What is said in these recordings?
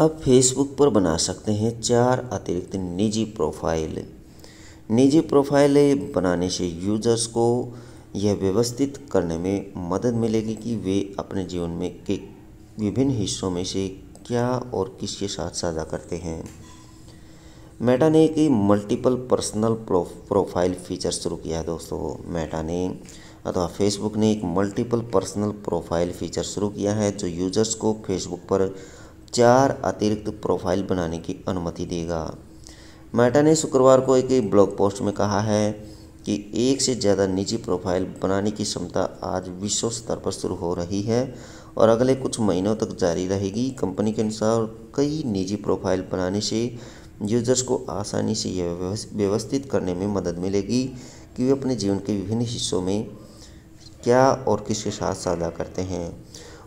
आप फेसबुक पर बना सकते हैं चार अतिरिक्त निजी प्रोफाइल निजी प्रोफाइल बनाने से यूजर्स को यह व्यवस्थित करने में मदद मिलेगी कि वे अपने जीवन में के विभिन्न हिस्सों में से क्या और किसके साथ साझा करते हैं मेटा ने एक मल्टीपल पर्सनल प्रोफाइल फीचर शुरू किया है दोस्तों मेटा ने अथवा फेसबुक ने एक मल्टीपल पर्सनल प्रोफाइल फीचर शुरू किया है जो यूजर्स को फेसबुक पर चार अतिरिक्त प्रोफाइल बनाने की अनुमति देगा मेटा ने शुक्रवार को एक ब्लॉग पोस्ट में कहा है कि एक से ज़्यादा निजी प्रोफाइल बनाने की क्षमता आज विश्व स्तर पर शुरू हो रही है और अगले कुछ महीनों तक जारी रहेगी कंपनी के अनुसार कई निजी प्रोफाइल बनाने से यूजर्स को आसानी से यह व्यवस्थित करने में मदद मिलेगी कि वे अपने जीवन के विभिन्न हिस्सों में क्या और किसके साथ साझा करते हैं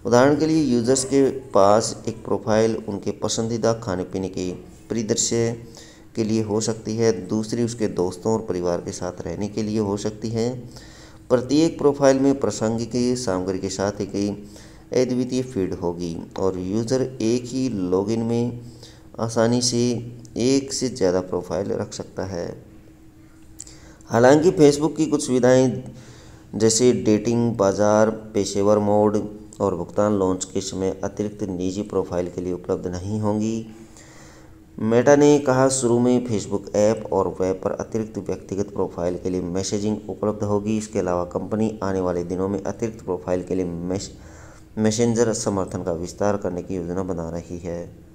उदाहरण के लिए यूज़र्स के पास एक प्रोफाइल उनके पसंदीदा खाने पीने के परिदृश्य के लिए हो सकती है दूसरी उसके दोस्तों और परिवार के साथ रहने के लिए हो सकती है प्रत्येक प्रोफाइल में प्रासंगिक सामग्री के साथ एक अद्वितीय फीड होगी और यूज़र एक ही लॉगिन में आसानी से एक से ज़्यादा प्रोफाइल रख सकता है हालांकि फेसबुक की कुछ सुविधाएं जैसे डेटिंग बाज़ार पेशेवर मोड और भुगतान लॉन्च के समय अतिरिक्त निजी प्रोफाइल के लिए उपलब्ध नहीं होंगी मेटा ने कहा शुरू में फेसबुक ऐप और वेब पर अतिरिक्त व्यक्तिगत प्रोफाइल के लिए मैसेजिंग उपलब्ध होगी इसके अलावा कंपनी आने वाले दिनों में अतिरिक्त प्रोफाइल के लिए मैसेंजर समर्थन का विस्तार करने की योजना बना रही है